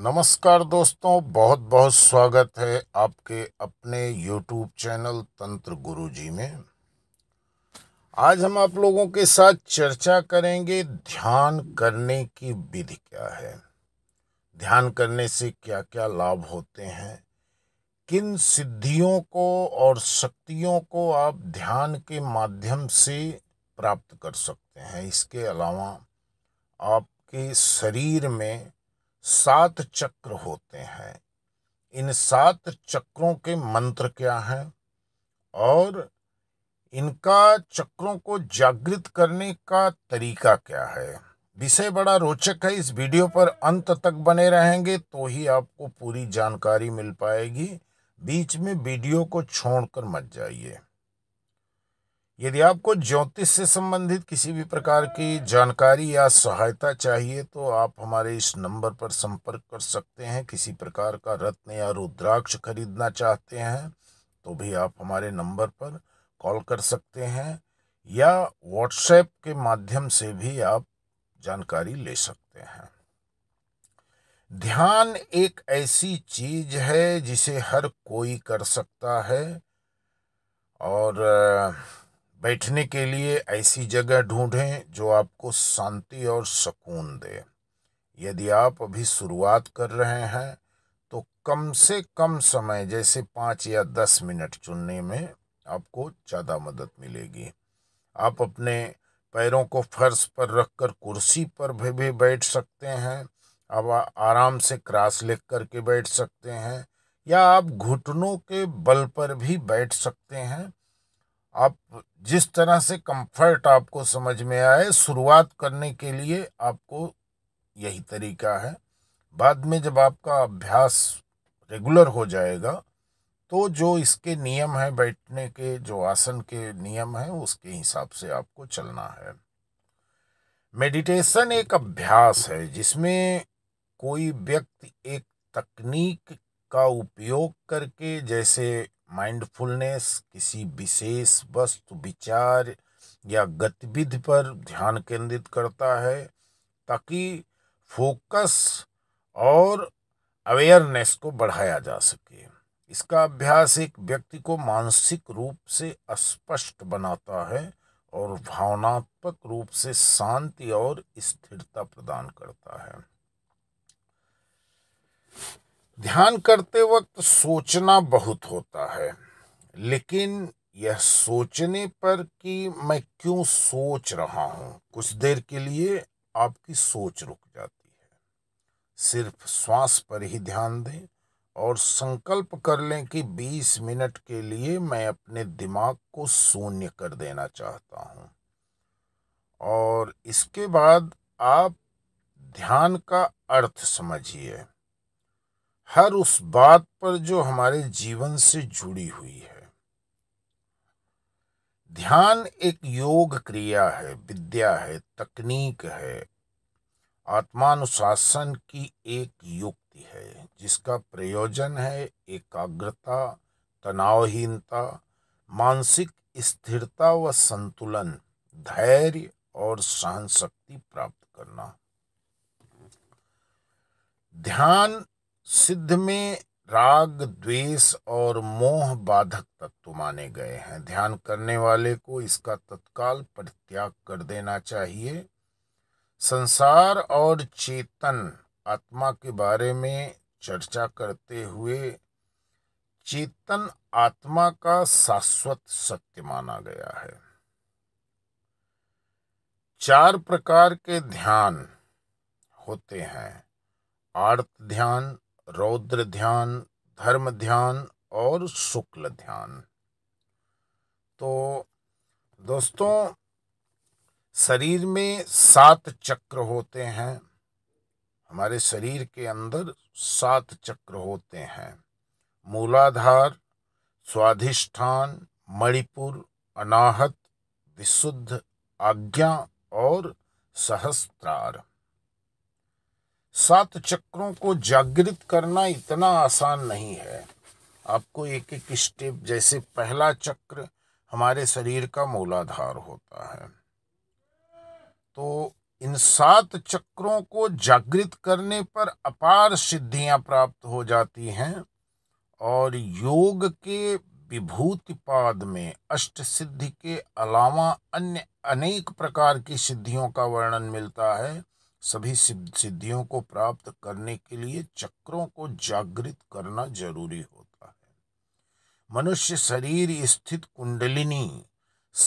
नमस्कार दोस्तों बहुत बहुत स्वागत है आपके अपने यूट्यूब चैनल तंत्र गुरु जी में आज हम आप लोगों के साथ चर्चा करेंगे ध्यान करने की विधि क्या है ध्यान करने से क्या क्या लाभ होते हैं किन सिद्धियों को और शक्तियों को आप ध्यान के माध्यम से प्राप्त कर सकते हैं इसके अलावा आपके शरीर में सात चक्र होते हैं इन सात चक्रों के मंत्र क्या हैं और इनका चक्रों को जागृत करने का तरीका क्या है विषय बड़ा रोचक है इस वीडियो पर अंत तक बने रहेंगे तो ही आपको पूरी जानकारी मिल पाएगी बीच में वीडियो को छोड़कर मत जाइए यदि आपको ज्योतिष से संबंधित किसी भी प्रकार की जानकारी या सहायता चाहिए तो आप हमारे इस नंबर पर संपर्क कर सकते हैं किसी प्रकार का रत्न या रुद्राक्ष खरीदना चाहते हैं तो भी आप हमारे नंबर पर कॉल कर सकते हैं या व्हाट्सएप के माध्यम से भी आप जानकारी ले सकते हैं ध्यान एक ऐसी चीज है जिसे हर कोई कर सकता है और बैठने के लिए ऐसी जगह ढूंढें जो आपको शांति और सुकून दे यदि आप अभी शुरुआत कर रहे हैं तो कम से कम समय जैसे पाँच या दस मिनट चुनने में आपको ज़्यादा मदद मिलेगी आप अपने पैरों को फर्श पर रखकर कुर्सी पर भी, भी बैठ सकते हैं अब आराम से क्रॉस लेग करके बैठ सकते हैं या आप घुटनों के बल पर भी बैठ सकते हैं आप जिस तरह से कंफर्ट आपको समझ में आए शुरुआत करने के लिए आपको यही तरीका है बाद में जब आपका अभ्यास रेगुलर हो जाएगा तो जो इसके नियम हैं बैठने के जो आसन के नियम हैं उसके हिसाब से आपको चलना है मेडिटेशन एक अभ्यास है जिसमें कोई व्यक्ति एक तकनीक का उपयोग करके जैसे माइंडफुलनेस किसी विशेष वस्तु विचार या गतिविधि पर ध्यान केंद्रित करता है ताकि फोकस और अवेयरनेस को बढ़ाया जा सके इसका अभ्यास एक व्यक्ति को मानसिक रूप से स्पष्ट बनाता है और भावनात्मक रूप से शांति और स्थिरता प्रदान करता है ध्यान करते वक्त सोचना बहुत होता है लेकिन यह सोचने पर कि मैं क्यों सोच रहा हूँ कुछ देर के लिए आपकी सोच रुक जाती है सिर्फ श्वास पर ही ध्यान दें और संकल्प कर लें कि 20 मिनट के लिए मैं अपने दिमाग को शून्य कर देना चाहता हूँ और इसके बाद आप ध्यान का अर्थ समझिए हर उस बात पर जो हमारे जीवन से जुड़ी हुई है ध्यान एक योग क्रिया है विद्या है तकनीक है आत्मानुशासन की एक युक्ति है जिसका प्रयोजन है एकाग्रता तनावहीनता मानसिक स्थिरता व संतुलन धैर्य और सहन शक्ति प्राप्त करना ध्यान सिद्ध में राग द्वेष और मोह बाधक तत्व माने गए हैं ध्यान करने वाले को इसका तत्काल परित्याग कर देना चाहिए संसार और चेतन आत्मा के बारे में चर्चा करते हुए चेतन आत्मा का शाश्वत सत्य माना गया है चार प्रकार के ध्यान होते हैं आर्त ध्यान रौद्र ध्यान धर्म ध्यान और शुक्ल ध्यान तो दोस्तों शरीर में सात चक्र होते हैं हमारे शरीर के अंदर सात चक्र होते हैं मूलाधार स्वाधिष्ठान मणिपुर अनाहत विशुद्ध आज्ञा और सहस्त्रार सात चक्रों को जागृत करना इतना आसान नहीं है आपको एक एक स्टेप जैसे पहला चक्र हमारे शरीर का मूलाधार होता है तो इन सात चक्रों को जागृत करने पर अपार सिद्धियां प्राप्त हो जाती हैं और योग के विभूतिपाद में अष्ट सिद्धि के अलावा अन्य अनेक प्रकार की सिद्धियों का वर्णन मिलता है सभी सिद्धियों को प्राप्त करने के लिए चक्रों को जागृत करना जरूरी होता है मनुष्य शरीर स्थित कुंडलिनी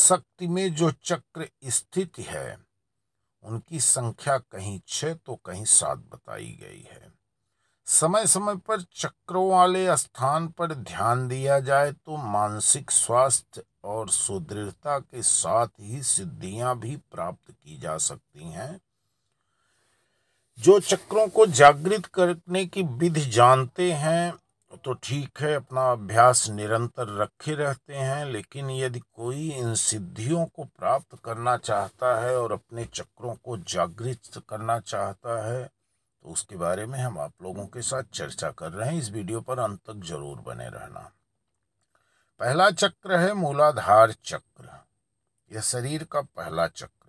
शक्ति में जो चक्र स्थित है उनकी संख्या कहीं छः तो कहीं सात बताई गई है समय समय पर चक्रों वाले स्थान पर ध्यान दिया जाए तो मानसिक स्वास्थ्य और सुदृढ़ता के साथ ही सिद्धियां भी प्राप्त की जा सकती हैं जो चक्रों को जागृत करने की विधि जानते हैं तो ठीक है अपना अभ्यास निरंतर रखे रहते हैं लेकिन यदि कोई इन सिद्धियों को प्राप्त करना चाहता है और अपने चक्रों को जागृत करना चाहता है तो उसके बारे में हम आप लोगों के साथ चर्चा कर रहे हैं इस वीडियो पर अंत तक जरूर बने रहना पहला चक्र है मूलाधार चक्र यह शरीर का पहला चक्र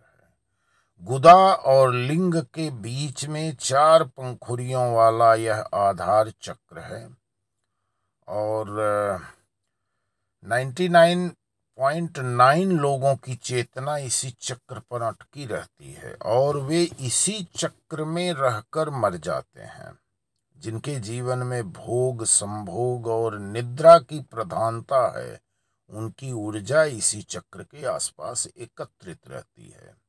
गुदा और लिंग के बीच में चार पंखुड़ियों वाला यह आधार चक्र है और 99.9 लोगों की चेतना इसी चक्र पर अटकी रहती है और वे इसी चक्र में रहकर मर जाते हैं जिनके जीवन में भोग संभोग और निद्रा की प्रधानता है उनकी ऊर्जा इसी चक्र के आसपास एकत्रित रहती है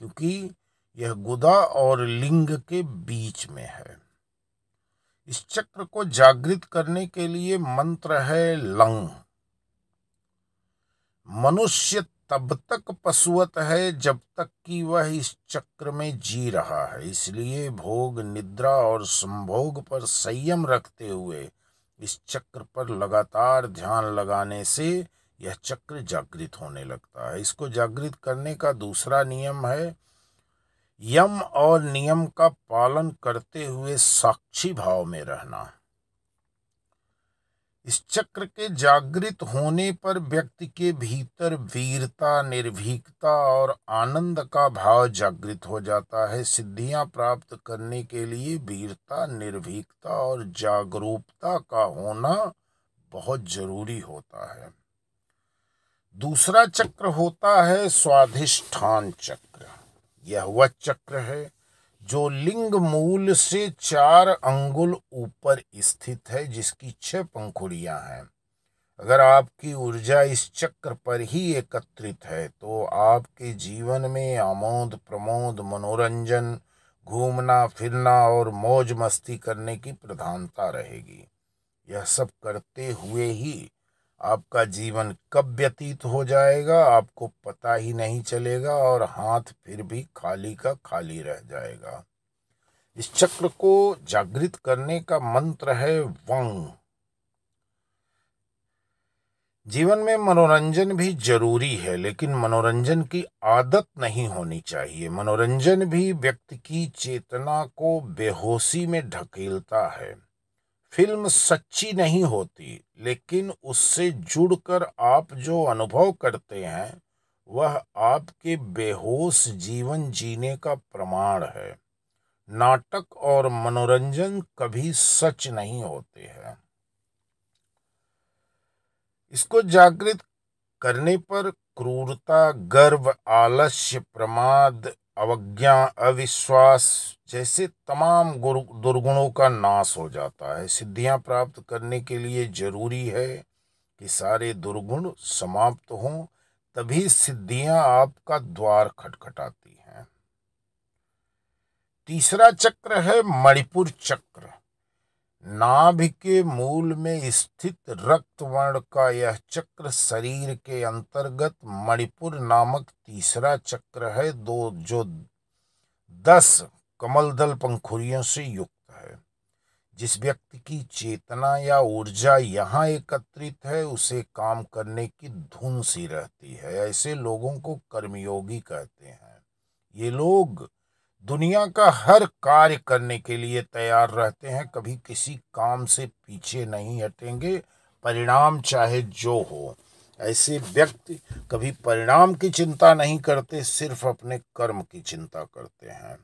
क्योंकि यह गुदा और लिंग के बीच में है इस चक्र को जागृत करने के लिए मंत्र है लंग मनुष्य तब तक पशुवत है जब तक कि वह इस चक्र में जी रहा है इसलिए भोग निद्रा और संभोग पर संयम रखते हुए इस चक्र पर लगातार ध्यान लगाने से यह चक्र जागृत होने लगता है इसको जागृत करने का दूसरा नियम है यम और नियम का पालन करते हुए साक्षी भाव में रहना इस चक्र के जागृत होने पर व्यक्ति के भीतर वीरता निर्भीकता और आनंद का भाव जागृत हो जाता है सिद्धियां प्राप्त करने के लिए वीरता निर्भीकता और जागरूकता का होना बहुत जरूरी होता है दूसरा चक्र होता है स्वाधिष्ठान चक्र यह वह चक्र है जो लिंग मूल से चार अंगुल ऊपर स्थित है जिसकी छह पंखुड़ियां हैं अगर आपकी ऊर्जा इस चक्र पर ही एकत्रित है तो आपके जीवन में आमोद प्रमोद मनोरंजन घूमना फिरना और मौज मस्ती करने की प्रधानता रहेगी यह सब करते हुए ही आपका जीवन कब व्यतीत हो जाएगा आपको पता ही नहीं चलेगा और हाथ फिर भी खाली का खाली रह जाएगा इस चक्र को जागृत करने का मंत्र है वंग जीवन में मनोरंजन भी जरूरी है लेकिन मनोरंजन की आदत नहीं होनी चाहिए मनोरंजन भी व्यक्ति की चेतना को बेहोशी में ढकेलता है फिल्म सच्ची नहीं होती लेकिन उससे जुड़कर आप जो अनुभव करते हैं वह आपके बेहोश जीवन जीने का प्रमाण है नाटक और मनोरंजन कभी सच नहीं होते हैं इसको जागृत करने पर क्रूरता गर्व आलस्य प्रमाद अवज्ञा अविश्वास जैसे तमाम दुर्गुणों का नाश हो जाता है सिद्धियां प्राप्त करने के लिए जरूरी है कि सारे दुर्गुण समाप्त हों तभी सिद्धियां आपका द्वार खटखटाती हैं तीसरा चक्र है मणिपुर चक्र नाभि के मूल में स्थित रक्तवर्ण का यह चक्र शरीर के अंतर्गत मणिपुर नामक तीसरा चक्र है दो जो दस कमलदल पंखुरियों से युक्त है जिस व्यक्ति की चेतना या ऊर्जा यहाँ एकत्रित है उसे काम करने की धुन सी रहती है ऐसे लोगों को कर्मयोगी कहते हैं ये लोग दुनिया का हर कार्य करने के लिए तैयार रहते हैं कभी किसी काम से पीछे नहीं हटेंगे परिणाम चाहे जो हो ऐसे व्यक्ति कभी परिणाम की चिंता नहीं करते सिर्फ अपने कर्म की चिंता करते हैं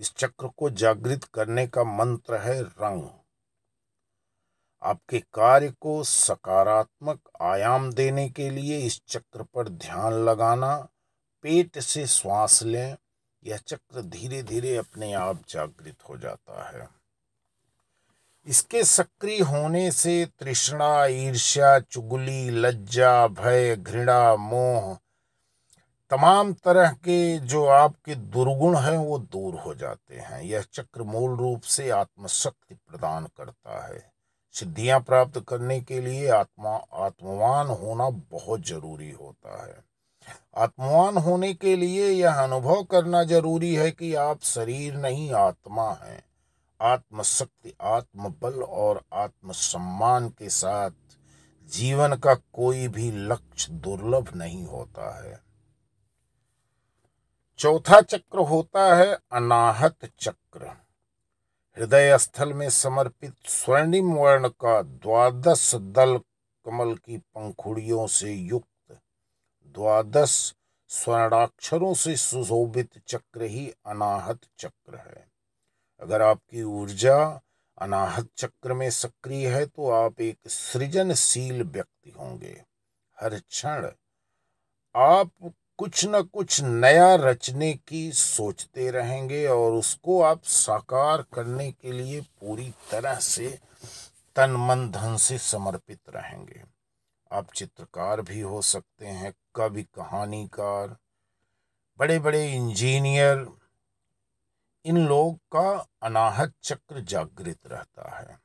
इस चक्र को जागृत करने का मंत्र है रंग आपके कार्य को सकारात्मक आयाम देने के लिए इस चक्र पर ध्यान लगाना पेट से श्वास लें यह चक्र धीरे धीरे अपने आप जागृत हो जाता है इसके सक्रिय होने से तृष्णा ईर्ष्या चुगली लज्जा भय घृणा मोह तमाम तरह के जो आपके दुर्गुण हैं वो दूर हो जाते हैं यह चक्र मूल रूप से आत्मशक्ति प्रदान करता है सिद्धियां प्राप्त करने के लिए आत्मा आत्मवान होना बहुत जरूरी होता है आत्मान होने के लिए यह अनुभव करना जरूरी है कि आप शरीर नहीं आत्मा हैं आत्मशक्ति आत्मबल और आत्मसम्मान के साथ जीवन का कोई भी लक्ष्य दुर्लभ नहीं होता है चौथा चक्र होता है अनाहत चक्र हृदय स्थल में समर्पित स्वर्णिम वर्ण का द्वादश दल कमल की पंखुड़ियों से युक्त द्वादश स्वर्णाक्षरों से सुशोभित चक्र ही अनाहत चक्र है अगर आपकी ऊर्जा अनाहत चक्र में सक्रिय है तो आप एक सृजनशील व्यक्ति होंगे हर क्षण आप कुछ न कुछ नया रचने की सोचते रहेंगे और उसको आप साकार करने के लिए पूरी तरह से तन मन धन से समर्पित रहेंगे आप चित्रकार भी हो सकते हैं कवि कहानीकार बड़े बड़े इंजीनियर इन लोग का अनाहत चक्र जागृत रहता है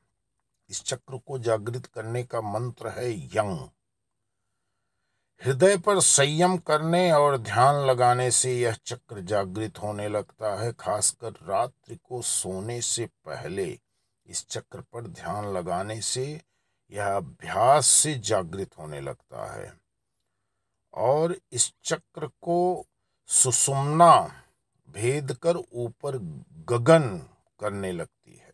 इस चक्र को जागृत करने का मंत्र है यंग हृदय पर संयम करने और ध्यान लगाने से यह चक्र जागृत होने लगता है खासकर रात्रि को सोने से पहले इस चक्र पर ध्यान लगाने से यह अभ्यास से जागृत होने लगता है और इस चक्र को सुसुमना भेद कर ऊपर गगन करने लगती है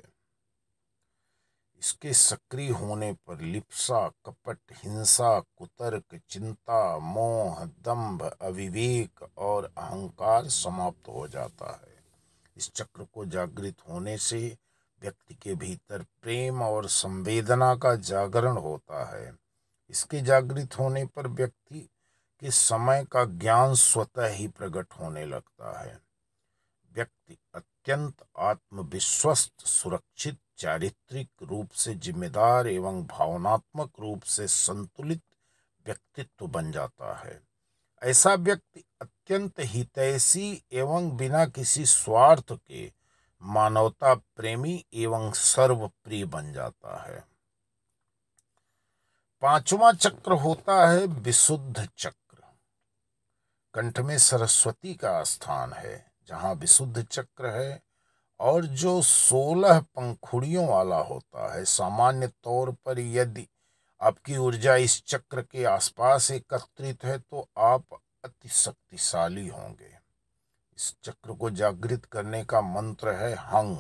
इसके सक्रिय होने पर लिप्सा कपट हिंसा कुतर्क चिंता मोह दंभ अविवेक और अहंकार समाप्त हो जाता है इस चक्र को जागृत होने से व्यक्ति के भीतर प्रेम और संवेदना का जागरण होता है इसके जागृत होने पर व्यक्ति के समय का ज्ञान स्वतः ही प्रकट होने लगता है व्यक्ति अत्यंत आत्मविश्वस्त सुरक्षित चारित्रिक रूप से जिम्मेदार एवं भावनात्मक रूप से संतुलित व्यक्तित्व बन जाता है ऐसा व्यक्ति अत्यंत हितैषी एवं बिना किसी स्वार्थ के मानवता प्रेमी एवं सर्वप्रिय बन जाता है पांचवा चक्र होता है विशुद्ध चक्र कंठ में सरस्वती का स्थान है जहाँ विशुद्ध चक्र है और जो सोलह पंखुड़ियों वाला होता है सामान्य तौर पर यदि आपकी ऊर्जा इस चक्र के आसपास एकत्रित है तो आप अति शक्तिशाली होंगे इस चक्र को जागृत करने का मंत्र है हंग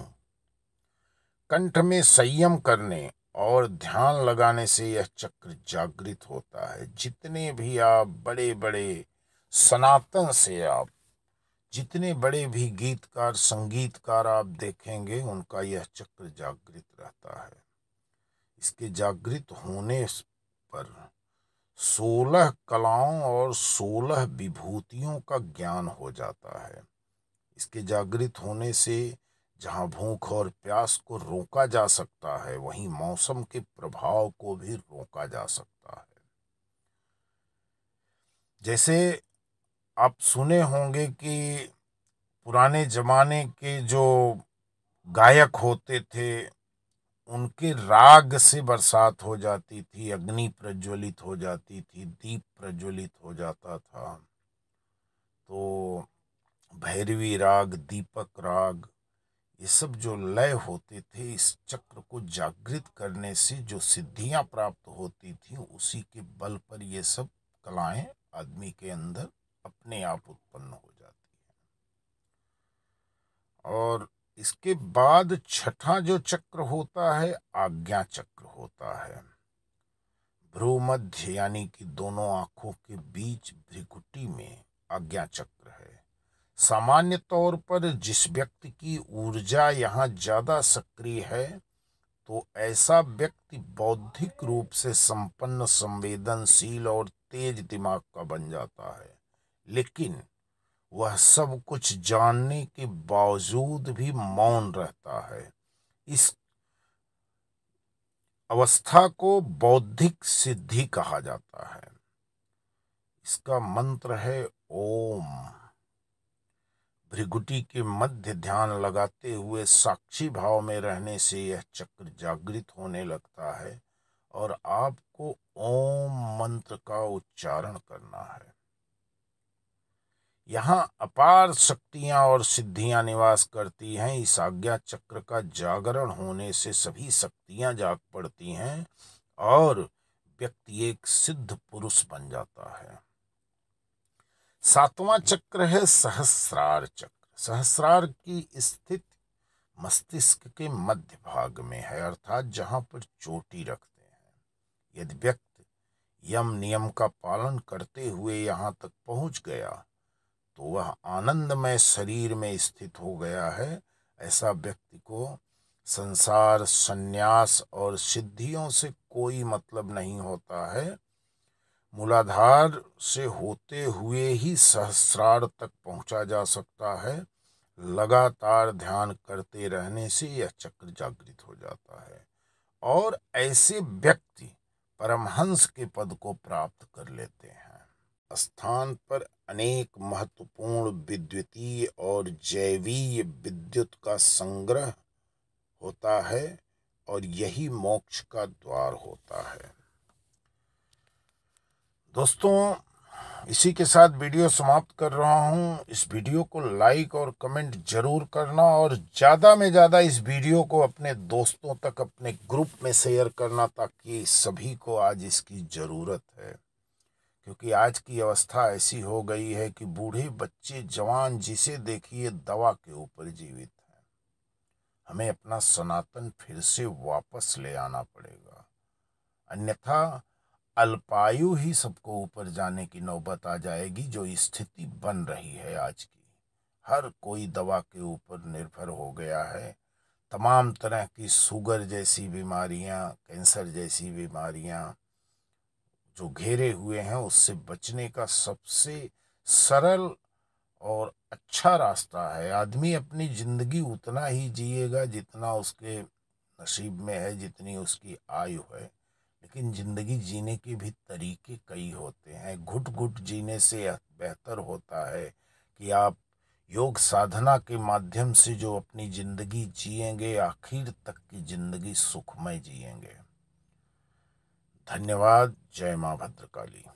कंठ में संयम करने और ध्यान लगाने से यह चक्र जागृत होता है जितने भी आप बड़े बड़े सनातन से आप जितने बड़े भी गीतकार संगीतकार आप देखेंगे उनका यह चक्र जागृत रहता है इसके जागृत होने पर सोलह कलाओं और सोलह विभूतियों का ज्ञान हो जाता है इसके जागृत होने से जहाँ भूख और प्यास को रोका जा सकता है वहीं मौसम के प्रभाव को भी रोका जा सकता है जैसे आप सुने होंगे कि पुराने जमाने के जो गायक होते थे उनके राग से बरसात हो जाती थी अग्नि प्रज्वलित हो जाती थी दीप प्रज्वलित हो जाता था तो भैरवी राग दीपक राग ये सब जो लय होते थे इस चक्र को जागृत करने से जो सिद्धियां प्राप्त होती थी उसी के बल पर ये सब कलाएं आदमी के अंदर अपने आप उत्पन्न हो जाती हैं और इसके बाद छठा जो चक्र होता है आज्ञा चक्र होता है भ्रूमध्य यानी कि दोनों आंखों के बीच भ्रिकुटी में आज्ञा चक्र है सामान्य तौर पर जिस व्यक्ति की ऊर्जा यहाँ ज़्यादा सक्रिय है तो ऐसा व्यक्ति बौद्धिक रूप से संपन्न संवेदनशील और तेज दिमाग का बन जाता है लेकिन वह सब कुछ जानने के बावजूद भी मौन रहता है इस अवस्था को बौद्धिक सिद्धि कहा जाता है इसका मंत्र है ओम भ्रिगुटी के मध्य ध्यान लगाते हुए साक्षी भाव में रहने से यह चक्र जागृत होने लगता है और आपको ओम मंत्र का उच्चारण करना है यहाँ अपार शक्तियाँ और सिद्धियाँ निवास करती हैं इस आज्ञा चक्र का जागरण होने से सभी शक्तियाँ जाग पड़ती हैं और व्यक्ति एक सिद्ध पुरुष बन जाता है सातवां चक्र है सहस्रार चक्र सहस्रार की स्थिति मस्तिष्क के मध्य भाग में है अर्थात जहाँ पर चोटी रखते हैं यदि व्यक्ति यम नियम का पालन करते हुए यहाँ तक पहुँच गया तो वह आनंदमय शरीर में स्थित हो गया है ऐसा व्यक्ति को संसार संन्यास और सिद्धियों से कोई मतलब नहीं होता है मूलाधार से होते हुए ही सहस्रार तक पहुंचा जा सकता है लगातार ध्यान करते रहने से यह चक्र जागृत हो जाता है और ऐसे व्यक्ति परमहंस के पद को प्राप्त कर लेते हैं स्थान पर अनेक महत्वपूर्ण विद्युतीय और जैवीय विद्युत का संग्रह होता है और यही मोक्ष का द्वार होता है दोस्तों इसी के साथ वीडियो समाप्त कर रहा हूँ इस वीडियो को लाइक और कमेंट जरूर करना और ज़्यादा में ज़्यादा इस वीडियो को अपने दोस्तों तक अपने ग्रुप में शेयर करना ताकि सभी को आज इसकी ज़रूरत है क्योंकि आज की अवस्था ऐसी हो गई है कि बूढ़े बच्चे जवान जिसे देखिए दवा के ऊपर जीवित हैं हमें अपना सनातन फिर से वापस ले आना पड़ेगा अन्यथा अल्पायु ही सबको ऊपर जाने की नौबत आ जाएगी जो स्थिति बन रही है आज की हर कोई दवा के ऊपर निर्भर हो गया है तमाम तरह की सुगर जैसी बीमारियां कैंसर जैसी बीमारियां जो घेरे हुए हैं उससे बचने का सबसे सरल और अच्छा रास्ता है आदमी अपनी ज़िंदगी उतना ही जिएगा जितना उसके नसीब में है जितनी उसकी आयु है लेकिन ज़िंदगी जीने के भी तरीके कई होते हैं घुट घुट जीने से बेहतर होता है कि आप योग साधना के माध्यम से जो अपनी ज़िंदगी जिएंगे आखिर तक की ज़िंदगी सुखमय जिएंगे धन्यवाद जय मां भद्रकाली